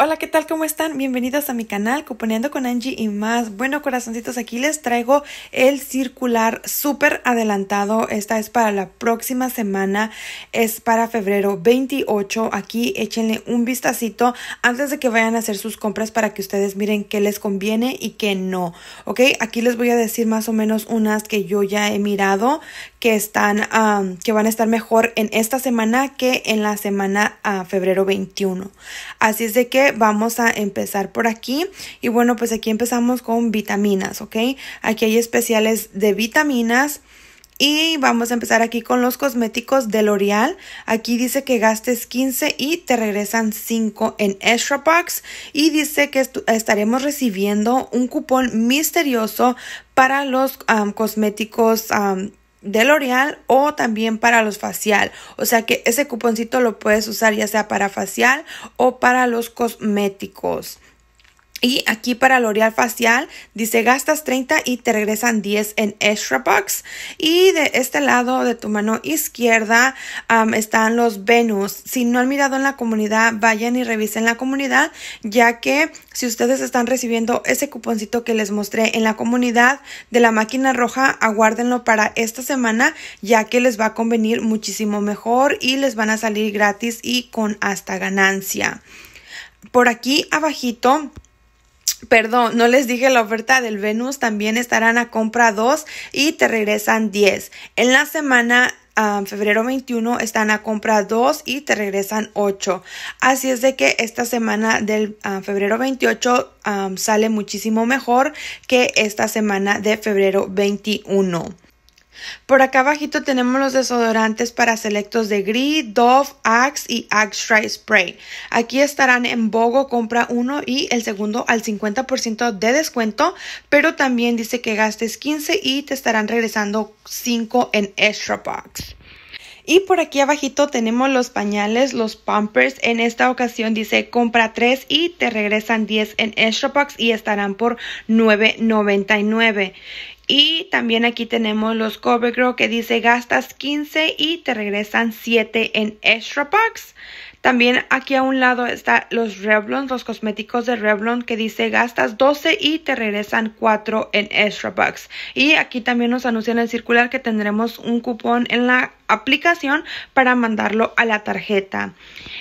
Hola, ¿qué tal? ¿Cómo están? Bienvenidos a mi canal Cuponeando con Angie y más. Bueno, corazoncitos, aquí les traigo el circular súper adelantado. Esta es para la próxima semana, es para febrero 28. Aquí échenle un vistacito antes de que vayan a hacer sus compras para que ustedes miren qué les conviene y qué no. ¿Ok? Aquí les voy a decir más o menos unas que yo ya he mirado, que están que van a estar mejor en esta semana que en la semana ah, febrero 21 así es de que vamos a empezar por aquí y bueno pues aquí empezamos con vitaminas ok aquí hay especiales de vitaminas y vamos a empezar aquí con los cosméticos de L'Oreal. Aquí dice que gastes 15 y te regresan 5 en Extra Packs. Y dice que estaremos recibiendo un cupón misterioso para los cosméticos de L'Oreal o también para los facial. O sea que ese cuponcito lo puedes usar ya sea para facial o para los cosméticos. Y aquí para L'Oreal Facial dice gastas 30 y te regresan 10 en Extra Bucks. Y de este lado de tu mano izquierda están los Venus. Si no han mirado en la comunidad, vayan y revisen la comunidad, ya que si ustedes están recibiendo ese cuponcito que les mostré en la comunidad de la máquina roja, aguárdenlo para esta semana, ya que les va a convenir muchísimo mejor y les van a salir gratis y con hasta ganancia. Por aquí abajito Perdón, no les dije la oferta del Venus, también estarán a compra 2 y te regresan 10. En la semana ah, febrero 21 están a compra 2 y te regresan 8. Así es de que esta semana del ah, febrero 28 ah, sale muchísimo mejor que esta semana de febrero 21. Por acá abajito tenemos los desodorantes para selectos de Gris, Dove, Axe y Axtra Spray. Aquí estarán en Bogo, compra uno y el segundo al 50% de descuento, pero también dice que gastes 15 y te estarán regresando 5 en Extra Box. Y por aquí abajito tenemos los pañales, los Pampers. En esta ocasión dice compra 3 y te regresan 10 en Extra Box y estarán por $9.99. Y también aquí tenemos los CoverGirl que dice gastas 15 y te regresan 7 en extra bucks. También aquí a un lado está los Revlon, los cosméticos de Revlon que dice gastas 12 y te regresan 4 en extra bucks. Y aquí también nos anuncian en el circular que tendremos un cupón en la aplicación para mandarlo a la tarjeta.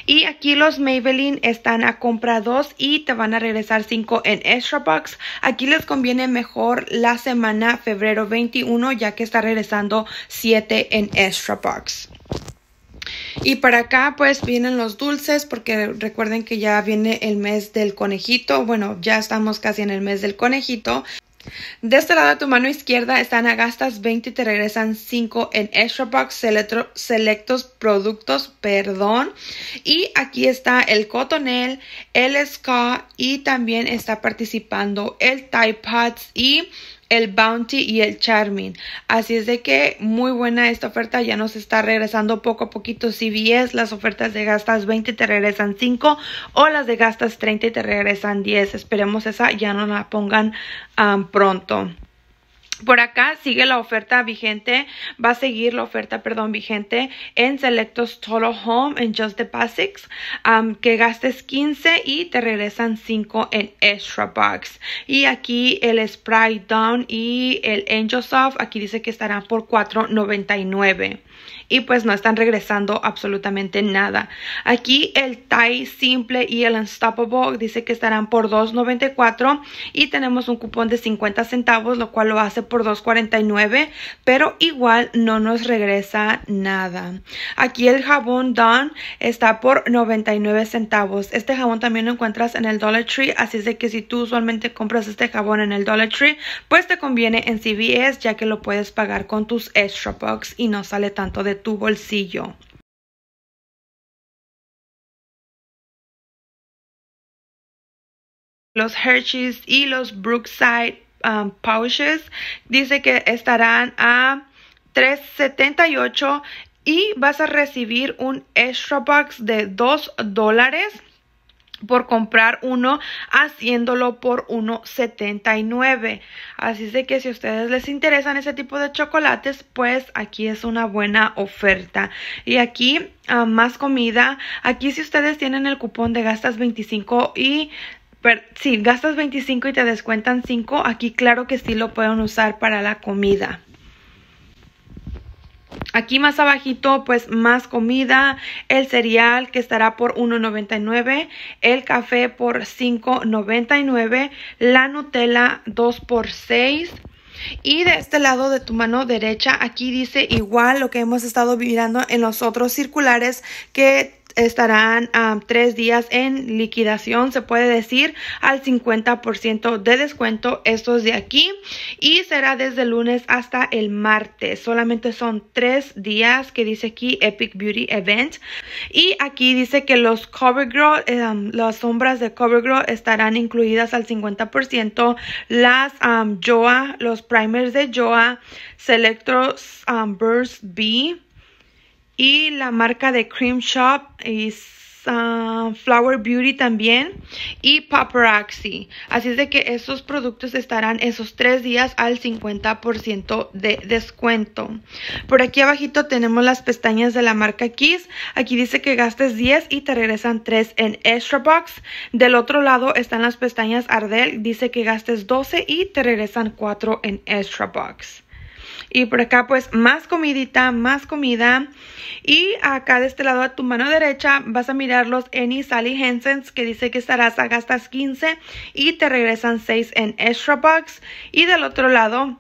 Y aquí los Maybelline están a compra 2 y te van a regresar 5 en extra bucks. Aquí les conviene mejor la semana febrero 21 ya que está regresando 7 en extra bucks. Y para acá pues vienen los dulces porque recuerden que ya viene el mes del conejito. Bueno, ya estamos casi en el mes del conejito. De este lado de tu mano izquierda están a gastas 20 y te regresan 5 en Extra Box Selectos Productos, perdón. Y aquí está el cotonel, el ska y también está participando el Tide y el Bounty y el Charming. Así es de que muy buena esta oferta, ya nos está regresando poco a poquito es las ofertas de gastas 20 te regresan 5 o las de gastas 30 te regresan 10. Esperemos esa ya no la pongan ah, pronto. Por acá sigue la oferta vigente, va a seguir la oferta, perdón, vigente en Selectos Total Home en Just the Basics, que gastes 15 y te regresan 5 en Extra Bucks. Y aquí el Sprite Down y el Angel Soft, aquí dice que estarán por $4.99 y pues no están regresando absolutamente nada. Aquí el Tie Simple y el Unstoppable dice que estarán por $2.94 y tenemos un cupón de 50 centavos, lo cual lo hace por 2.49, pero igual no nos regresa nada. Aquí el jabón Dawn está por 99 centavos. Este jabón también lo encuentras en el Dollar Tree, así es de que si tú usualmente compras este jabón en el Dollar Tree, pues te conviene en CVS ya que lo puedes pagar con tus extra bucks y no sale tanto de tu bolsillo. los Hershey's y los Brookside Um, pouches, dice que estarán a 3.78 y vas a recibir un extra box de 2 dólares por comprar uno haciéndolo por 1.79 así que si a ustedes les interesan ese tipo de chocolates pues aquí es una buena oferta y aquí ah, más comida aquí si ustedes tienen el cupón de gastas 25 y si gastas 25 y te descuentan 5. Aquí claro que sí lo pueden usar para la comida. Aquí más abajito, pues más comida, el cereal que estará por $1.99, el café por $5.99, la Nutella 2 por 6 y de este lado de tu mano derecha, aquí dice igual lo que hemos estado mirando en los otros circulares que estarán ah, tres días en liquidación, se puede decir, al 50% de descuento estos de aquí y será desde el lunes hasta el martes. Solamente son tres días que dice aquí Epic Beauty Event y aquí dice que los CoverGirl, em, las sombras de CoverGirl estarán incluidas al 50%, las Joa, los primers de Joa, Selectro Burst B y la marca de Cream Shop es uh, Flower Beauty también y Paparazzi. Así es de que esos productos estarán esos tres días al 50% de descuento. Por aquí abajito tenemos las pestañas de la marca Kiss. Aquí dice que gastes 10 y te regresan 3 en Extra Box. Del otro lado están las pestañas Ardell. Dice que gastes 12 y te regresan 4 en Extra Box. Y por acá pues más comidita, más comida. Y acá de este lado a tu mano derecha vas a mirar los Eni Sally Hensens que dice que estarás a gastas 15 y te regresan 6 en extra bucks. Y del otro lado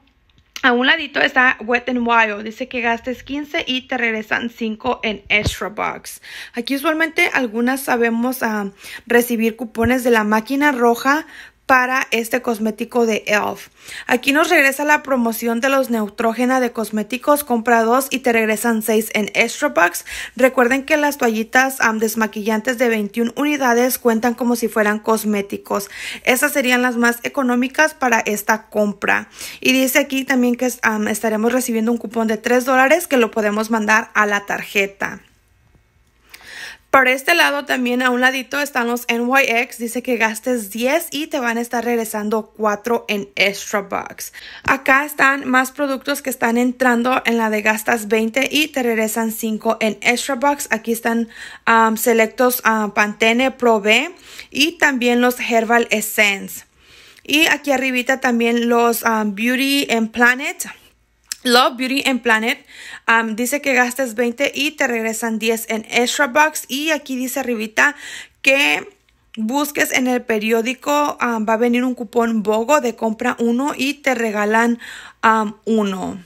a un ladito está Wet n Wild. Dice que gastes 15 y te regresan 5 en Extra Bucks. Aquí usualmente algunas sabemos a ah, recibir cupones de la máquina roja para este cosmético de ELF. Aquí nos regresa la promoción de los neutrógena de cosméticos. Compra dos y te regresan seis en Extra Bucks. Recuerden que las toallitas desmaquillantes de 21 unidades cuentan como si fueran cosméticos. Esas serían las más económicas para esta compra. Y dice aquí también que estaremos recibiendo un cupón de 3 dólares que lo podemos mandar a la tarjeta. Para este lado también a un ladito están los NYX, dice que gastes 10 y te van a estar regresando 4 en extra bucks. Acá están más productos que están entrando en la de gastas 20 y te regresan 5 en extra bucks. Aquí están um, selectos uh, Pantene Pro B y también los Herbal Essence. Y aquí arribita también los um, Beauty and Planet. Love Beauty and Planet dice que gastes 20 y te regresan 10 en Extra Bucks. Y aquí dice arribita que busques en el periódico va a venir un cupón BOGO de compra 1 y te regalan 1. uno.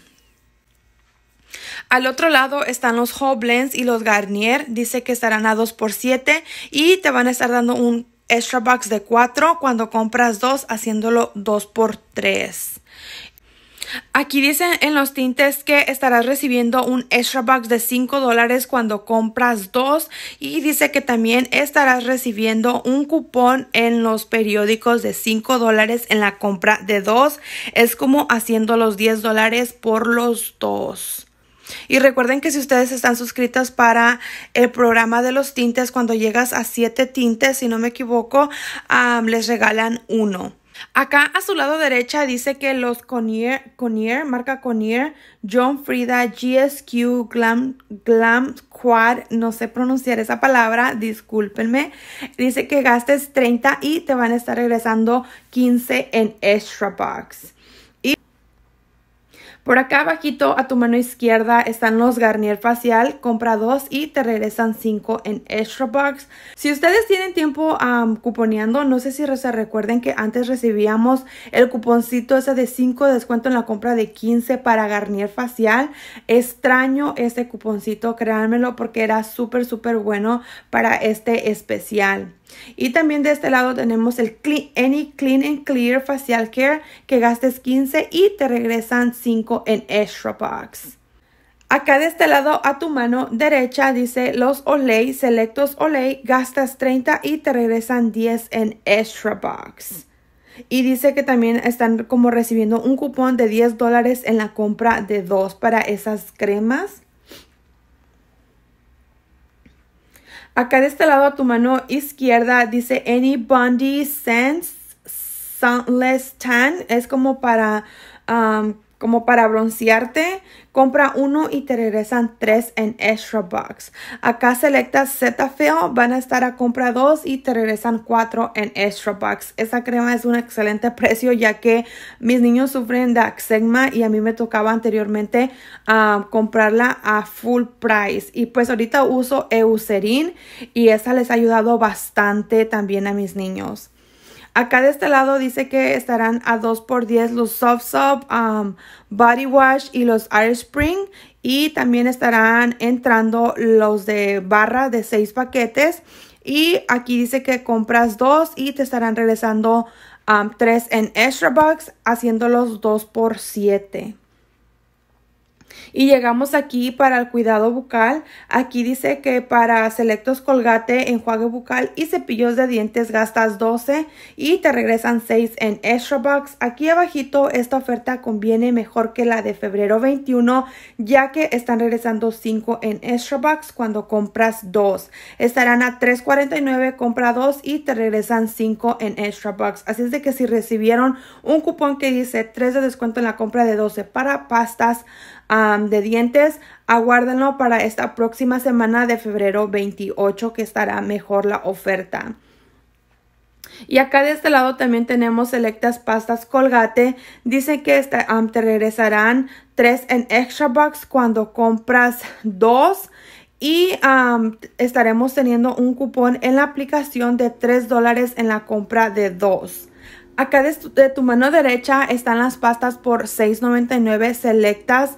Al otro lado están los Hoblens y los Garnier. Dice que estarán a 2 por 7 y te van a estar dando un extra box de 4 cuando compras dos haciéndolo 2 por 3. Aquí dice en los tintes que estarás recibiendo un extra box de 5 dólares cuando compras dos y dice que también estarás recibiendo un cupón en los periódicos de 5 dólares en la compra de dos. Es como haciendo los 10 dólares por los dos. Y recuerden que si ustedes están suscritas para el programa de los tintes, cuando llegas a 7 tintes, si no me equivoco, les regalan uno. Acá a su lado derecha dice que los Conier, marca Conier, John Frida, GSQ, Glam, Glam Quad, no sé pronunciar esa palabra, discúlpenme. Dice que gastes 30 y te van a estar regresando 15 en Extra Box. Por acá abajito a tu mano izquierda están los Garnier Facial, compra dos y te regresan cinco en Extra Bucks. Si ustedes tienen tiempo cuponeando, no sé si se recuerden que antes recibíamos el cuponcito ese de 5 descuento en la compra de 15 para Garnier Facial. Extraño este cuponcito, créanmelo, porque era súper, súper bueno para este especial. Y también de este lado tenemos el Any Clean and Clear Facial Care que gastes 15 y te regresan 5 en Extra Box. Acá de este lado a tu mano derecha dice los Olay, selectos Olay, gastas 30 y te regresan 10 en Extra Box. Y dice que también están como recibiendo un cupón de 10 dólares en la compra de dos para esas cremas. Acá de este lado a tu mano izquierda dice Any Bondi Sense Sunless Tan. Es como para um, como para broncearte, compra uno y te regresan tres en Extra Bucks. Acá selectas Cetaphil, van a estar a compra dos y te regresan cuatro en Extra Bucks. Esa crema es un excelente precio ya que mis niños sufren de axegma y a mí me tocaba anteriormente a ah, comprarla a full price. Y pues ahorita uso Eucerin y esa les ha ayudado bastante también a mis niños. Acá de este lado dice que estarán a 2 x 10 los Soft Soap, um, Body Wash y los Air Spring. Y también estarán entrando los de barra de 6 paquetes. Y aquí dice que compras 2 y te estarán regresando um, en extra bucks, haciéndolos 2 por 7 y llegamos aquí para el cuidado bucal. Aquí dice que para selectos colgate, enjuague bucal y cepillos de dientes gastas 12 y te regresan 6 en extra bucks. Aquí abajito esta oferta conviene mejor que la de febrero 21 ya que están regresando 5 en extra bucks cuando compras 2. Estarán a 3.49 compra 2 y te regresan 5 en extra bucks. Así es de que si recibieron un cupón que dice 3 de descuento en la compra de 12 para pastas de dientes, aguárdenlo para esta próxima semana de febrero 28 que estará mejor la oferta. Y acá de este lado también tenemos selectas pastas colgate. Dicen que te regresarán tres en extra box cuando compras dos. Y estaremos teniendo un cupón en la aplicación de tres dólares en la compra de dos. Acá de tu, mano derecha están las pastas por $6.99 selectas.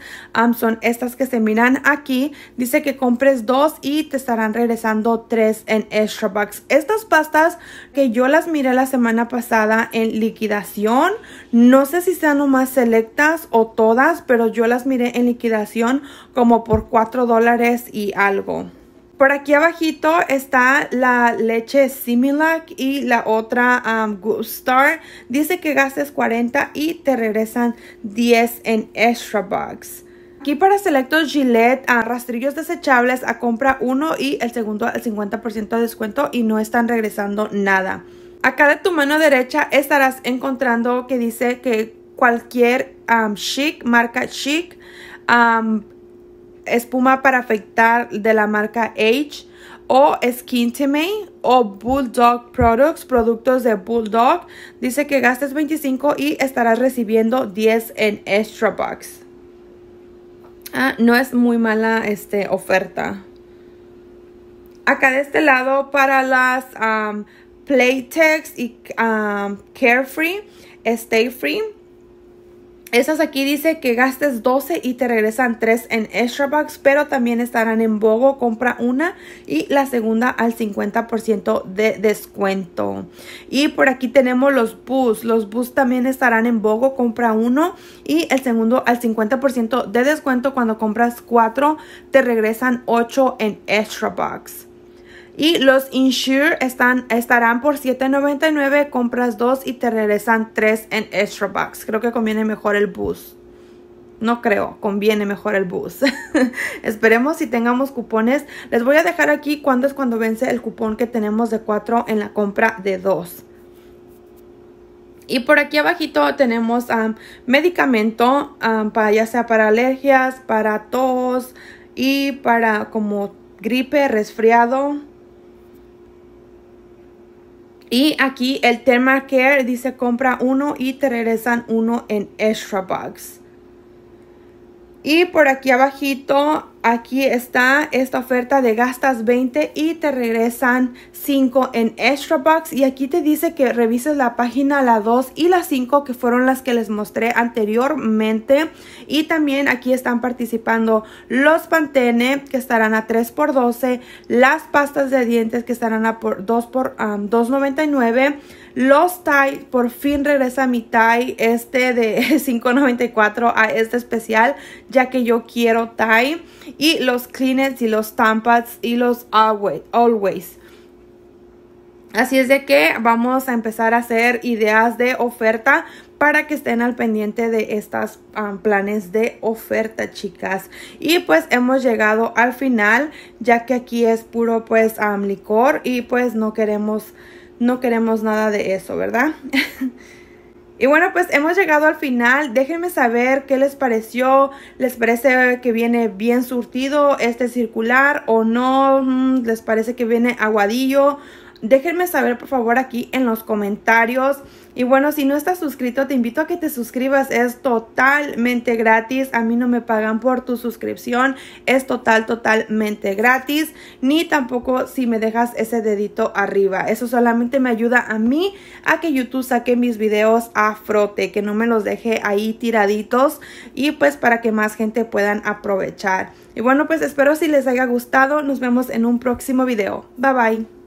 son estas que se miran aquí. Dice que compres dos y te estarán regresando tres en extra bucks. Estas pastas que yo las miré la semana pasada en liquidación. No sé si sean nomás selectas o todas, pero yo las miré en liquidación como por $4 dólares y algo. Por aquí abajito está la leche Similac y la otra um, Star. Dice que gastes 40 y te regresan 10 en extra bucks. Aquí para Selecto Gillette, ah, rastrillos desechables, a compra uno y el segundo al 50% de descuento y no están regresando nada. Acá de tu mano derecha estarás encontrando que dice que cualquier um, chic, marca chic, um, espuma para afectar de la marca H o skin Time o Bulldog Products, productos de Bulldog. Dice que gastes 25 y estarás recibiendo 10 en extra bucks. Ah, no es muy mala este, oferta. Acá de este lado para las um, Playtex y Carefree, Stay Free esas aquí dice que gastes 12 y te regresan 3 en extra bucks, pero también estarán en Bogo, compra una y la segunda al 50% de descuento. Y por aquí tenemos los bus, los bus también estarán en Bogo, compra uno y el segundo al 50% de descuento cuando compras 4 te regresan 8 en extra bucks. Y los insure están, estarán por $7.99, compras 2 y te regresan tres en extra bucks. Creo que conviene mejor el bus. No creo, conviene mejor el bus. Esperemos si tengamos cupones. Les voy a dejar aquí cuándo es cuando vence el cupón que tenemos de 4 en la compra de 2. Y por aquí abajito tenemos um, medicamento um, para ya sea para alergias, para tos y para como gripe, resfriado. Y aquí el care dice compra uno y te regresan uno en extra bucks. Y por aquí abajito aquí está esta oferta de gastas 20 y te regresan 5 en extra bucks y aquí te dice que revises la página la 2 y la 5 que fueron las que les mostré anteriormente y también aquí están participando los pantene que estarán a 3 por 12 las pastas de dientes que estarán a por 2 por 2.99 los Thai, por fin regresa mi Thai, este de 5.94 a este especial, ya que yo quiero Thai y los cleanets y los Tampats y los Always. Así es de que vamos a empezar a hacer ideas de oferta para que estén al pendiente de estos planes de oferta, chicas. Y pues hemos llegado al final, ya que aquí es puro pues am licor y pues no queremos, no queremos nada de eso, ¿verdad? Y bueno, pues hemos llegado al final. Déjenme saber qué les pareció. ¿Les parece que viene bien surtido este circular o no? Mm, ¿Les parece que viene aguadillo? déjenme saber por favor aquí en los comentarios. Y bueno, si no estás suscrito, te invito a que te suscribas. Es totalmente gratis. A mí no me pagan por tu suscripción. Es total, totalmente gratis. Ni tampoco si me dejas ese dedito arriba. Eso solamente me ayuda a mí a que YouTube saque mis videos a frote, que no me los deje ahí tiraditos y pues para que más gente puedan aprovechar. Y bueno, pues espero si les haya gustado. Nos vemos en un próximo video. Bye bye.